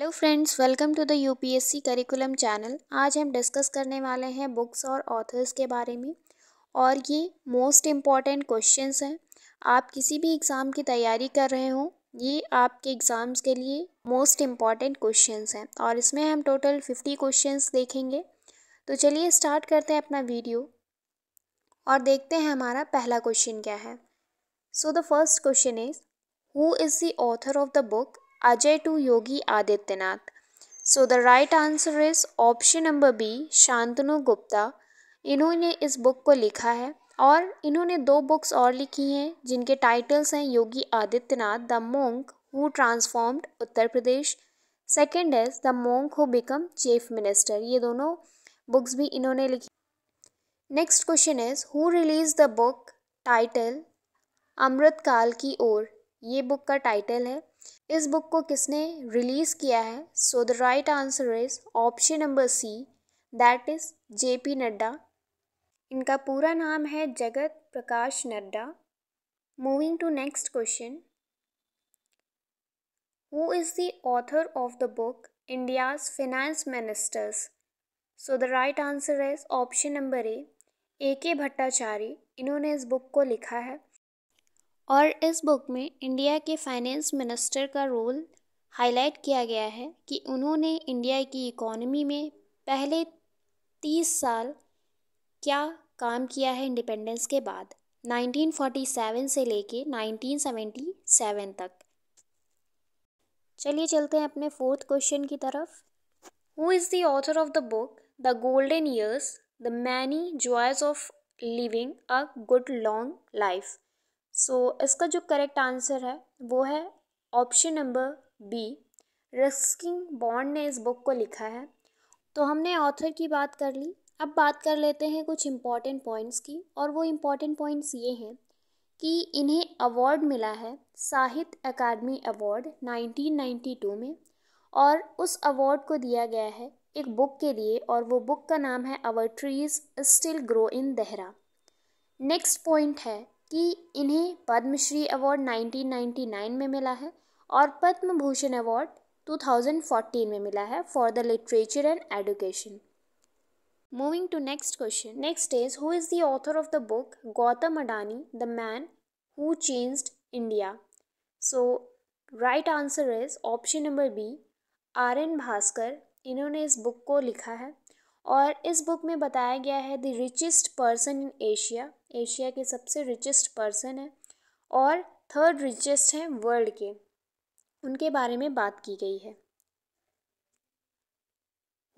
hello friends welcome to the UPSC curriculum channel आज हम discuss करने वाले हैं बुक्स और ऑथर्स के बारे में और ये मोस्ट इम्पॉर्टेंट क्वेश्चंस हैं आप किसी भी एग्ज़ाम की तैयारी कर रहे हो ये आपके एग्ज़ाम्स के लिए मोस्ट इम्पॉर्टेंट क्वेश्चंस हैं और इसमें हम टोटल फिफ्टी क्वेश्चन देखेंगे तो चलिए स्टार्ट करते हैं अपना वीडियो और देखते हैं हमारा पहला क्वेश्चन क्या है so the first question is who is the author of the book Ajay to Yogi Adityanath so the right answer is option number B Shantanu Gupta इन्होंने इस बुक को लिखा है और इन्होंने दो बुक्स और लिखी हैं जिनके टाइटल्स हैं Yogi Adityanath the monk who transformed Uttar Pradesh second is the monk who become chief minister ये दोनों बुक्स भी इन्होंने लिखी next question is who release the book title Amritkaal की ओर ये बुक का टाइटल है इस बुक को किसने रिलीज़ किया है so the right answer is option number C that is J P Nadda इनका पूरा नाम है Jagat Prakash Nadda moving to next question who is the author of the book India's finance ministers so the right answer is option number A A K Bhattacharya इन्होंने इस book को लिखा है और इस बुक में इंडिया के फाइनेंस मिनिस्टर का रोल हाईलाइट किया गया है कि उन्होंने इंडिया की इकोनॉमी में पहले तीस साल क्या काम किया है इंडिपेंडेंस के बाद 1947 से लेके 1977 तक चलिए चलते हैं अपने फोर्थ क्वेश्चन की तरफ who is the author of the book the golden years the many joys of living a good long life so so, इसका जो करेक्ट आंसर है वो है option number B Ruskin Bond ने इस बुक को लिखा है तो हमने ऑथर की बात कर ली अब बात कर लेते हैं कुछ इम्पॉर्टेंट पॉइंट्स की और वो इम्पॉर्टेंट पॉइंट्स ये हैं कि इन्हें अवार्ड मिला है साहित्य अकादमी अवार्ड 1992 में और उस अवार्ड को दिया गया है एक बुक के लिए और वो बुक का नाम है our trees still grow in Dehra next point है कि इन्हें पद्मश्री अवार्ड 1999 में मिला है और पद्म भूषण अवार्ड 2014 में मिला है for the literature and education moving to next question next is who is the author of the book Gautam Adani the man who changed India so right answer is option number B R N Bhaskar इन्होंने इस book को लिखा है और इस book में बताया गया है the richest person in Asia Asia के सबसे रिचेस्ट पर्सन है और थर्ड रिचेस्ट हैं वर्ल्ड के उनके बारे में बात की गई है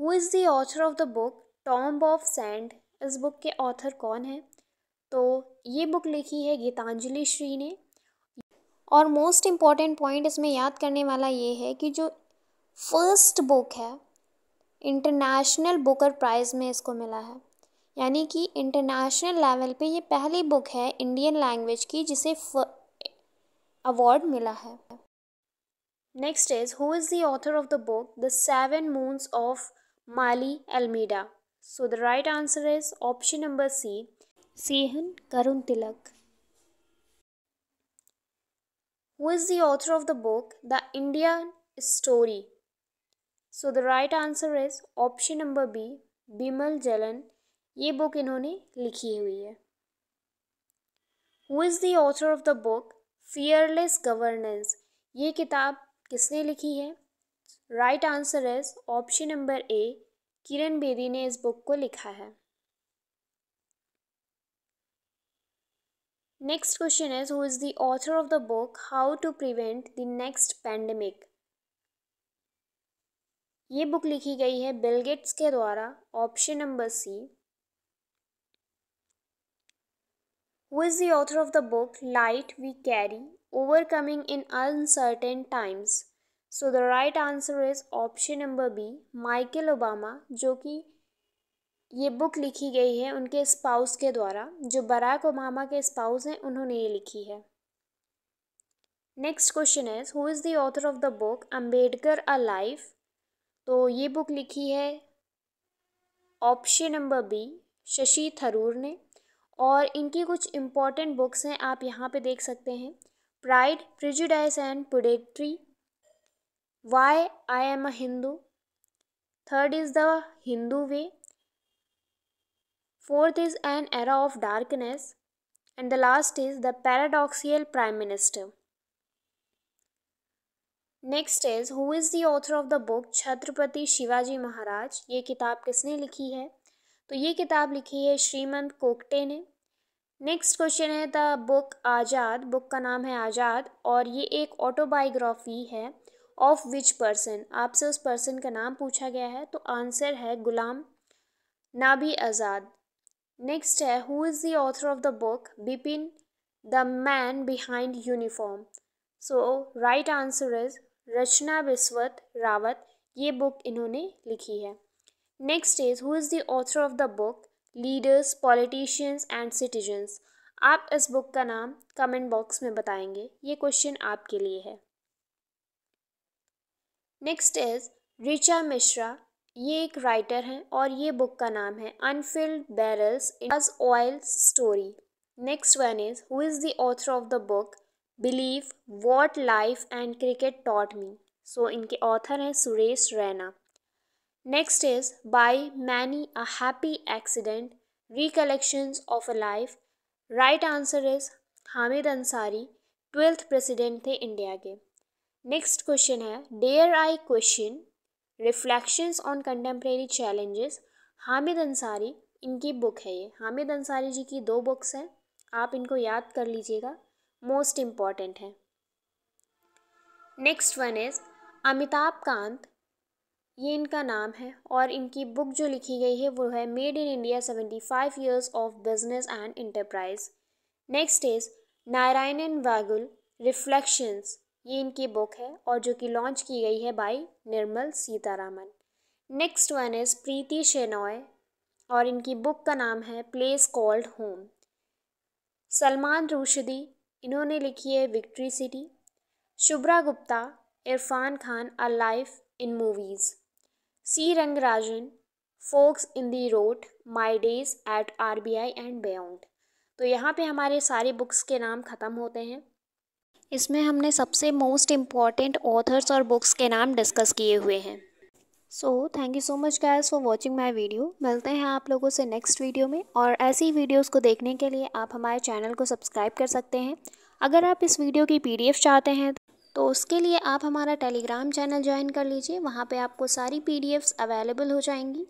who is the author of the book tomb of sand इस बुक के ऑथर कौन है तो ये बुक लिखी है गीतांजलि श्री ने और मोस्ट इम्पॉर्टेंट पॉइंट इसमें याद करने वाला ये है कि जो फर्स्ट बुक है इंटरनेशनल बुकर प्राइज़ में इसको मिला है यानी कि इंटरनेशनल लेवल पे ये पहली बुक है इंडियन लैंग्वेज की जिसे अवार्ड मिला है next is who is the author of the book the seven moons of Maali Almeida so the right answer is option number C Shehan Karunatilaka who is the author of the book the Indian story so the right answer is option number B Bimal Jalan ये book इन्होंने लिखी हुई है who is the author of the book fearless governance ये किताब किसने लिखी है right answer is option number A Kiran Bedi ने इस बुक को लिखा है next question is who is the author of the book how to prevent the next pandemic ये बुक लिखी गई है बिल गेट्स के द्वारा option number C who is the author of the book light we carry overcoming in uncertain times so the right answer is option number B Michael Obama जो कि ये book लिखी गई है उनके स्पाउस के द्वारा जो बराक ओबामा के स्पाउस हैं उन्होंने ये लिखी है next question is who is the author of the book Ambedkar a life तो ये बुक लिखी है option number B Shashi Tharoor ने और इनकी कुछ इम्पॉर्टेंट बुक्स हैं आप यहाँ पे देख सकते हैं pride prejudice and punditry why I am a Hindu third is the Hindu way fourth is an era of darkness and the last is the paradoxical prime minister next is who is the author of the book Chhatrapati Shivaji Maharaj ये किताब किसने लिखी है तो ये किताब लिखी है श्रीमंत कोकटे ने नेक्स्ट क्वेश्चन है द बुक आज़ाद बुक का नाम है आज़ाद और ये एक ऑटोबायोग्राफी है ऑफ विच पर्सन आपसे उस पर्सन का नाम पूछा गया है तो आंसर है गुलाम नाबी आज़ाद नेक्स्ट है who is the author of the book Bipin the man behind uniform so right answer is Rachna Bisht Rawat ये बुक इन्होंने लिखी है next is who is the author of the book leaders politicians and citizens आप इस book का नाम comment box में बताएंगे ये क्वेश्चन आपके लिए है नेक्स्ट इज़ रिचा मिश्रा ये एक राइटर हैं और ये बुक का नाम है unfilled barrels is oil story next one is who is the author of the book believe what life and cricket taught me so इनके ऑथर हैं Suresh Raina next is by many a happy accident recollections of a life right answer is Hamid Ansari twelfth president थे India के next question है dare I question reflections on contemporary challenges Hamid Ansari इनकी book है ये हामिद अंसारी जी की दो बुक्स हैं आप इनको याद कर लीजिएगा मोस्ट इम्पॉर्टेंट है next one is Amitabh Kant ये इनका नाम है और इनकी बुक जो लिखी गई है वो है made in India seventy five years of business and enterprise next is Narayan N Vaghul reflections ये इनकी बुक है और जो कि लॉन्च की गई है by Nirmala Sitharaman next one is Preeti Shenoy और इनकी बुक का नाम है place called home Salman Rushdie इन्होंने लिखी है victory city Shubhra Gupta Irrfan Khan a life in movies C Rangarajan forks in the road my days at R B I and beyond तो यहाँ पे हमारे सारे बुक्स के नाम ख़त्म होते हैं इसमें हमने सबसे मोस्ट इम्पॉर्टेंट ऑथर्स और बुक्स के नाम डिस्कस किए हुए हैं so thank you so much guys for watching my video मिलते हैं आप लोगों से नेक्स्ट वीडियो में और ऐसी वीडियोज़ को देखने के लिए आप हमारे चैनल को सब्सक्राइब कर सकते हैं अगर आप इस वीडियो की पी चाहते हैं तो उसके लिए आप हमारा टेलीग्राम चैनल ज्वाइन कर लीजिए वहाँ पे आपको सारी पी अवेलेबल हो जाएंगी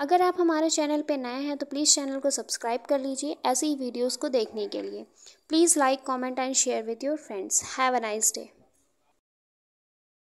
अगर आप हमारे चैनल पे नए हैं तो प्लीज़ चैनल को सब्सक्राइब कर लीजिए ऐसी वीडियोस वीडियोज़ को देखने के लिए please like comment and share with your friends have a nice day